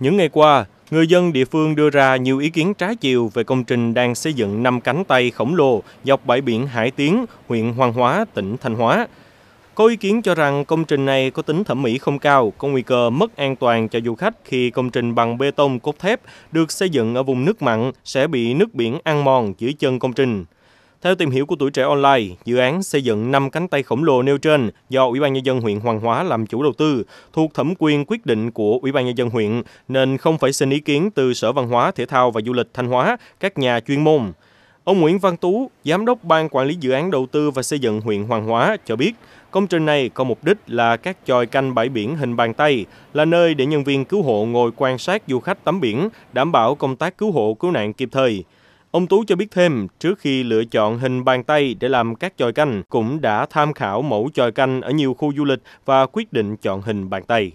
Những ngày qua, người dân địa phương đưa ra nhiều ý kiến trái chiều về công trình đang xây dựng năm cánh tay khổng lồ dọc bãi biển Hải Tiến, huyện Hoàng Hóa, tỉnh Thanh Hóa. Có ý kiến cho rằng công trình này có tính thẩm mỹ không cao, có nguy cơ mất an toàn cho du khách khi công trình bằng bê tông cốt thép được xây dựng ở vùng nước mặn sẽ bị nước biển ăn mòn dưới chân công trình. Theo tìm hiểu của tuổi trẻ online, dự án xây dựng 5 cánh tay khổng lồ nêu trên do Ủy ban nhân dân huyện Hoàng Hóa làm chủ đầu tư, thuộc thẩm quyền quyết định của Ủy ban nhân dân huyện nên không phải xin ý kiến từ Sở Văn hóa, Thể thao và Du lịch Thanh Hóa, các nhà chuyên môn. Ông Nguyễn Văn Tú, Giám đốc Ban Quản lý Dự án Đầu tư và Xây dựng huyện Hoàng Hóa cho biết, công trình này có mục đích là các tròi canh bãi biển hình bàn tay, là nơi để nhân viên cứu hộ ngồi quan sát du khách tắm biển, đảm bảo công tác cứu hộ cứu nạn kịp thời. Ông Tú cho biết thêm, trước khi lựa chọn hình bàn tay để làm các chòi canh, cũng đã tham khảo mẫu chòi canh ở nhiều khu du lịch và quyết định chọn hình bàn tay.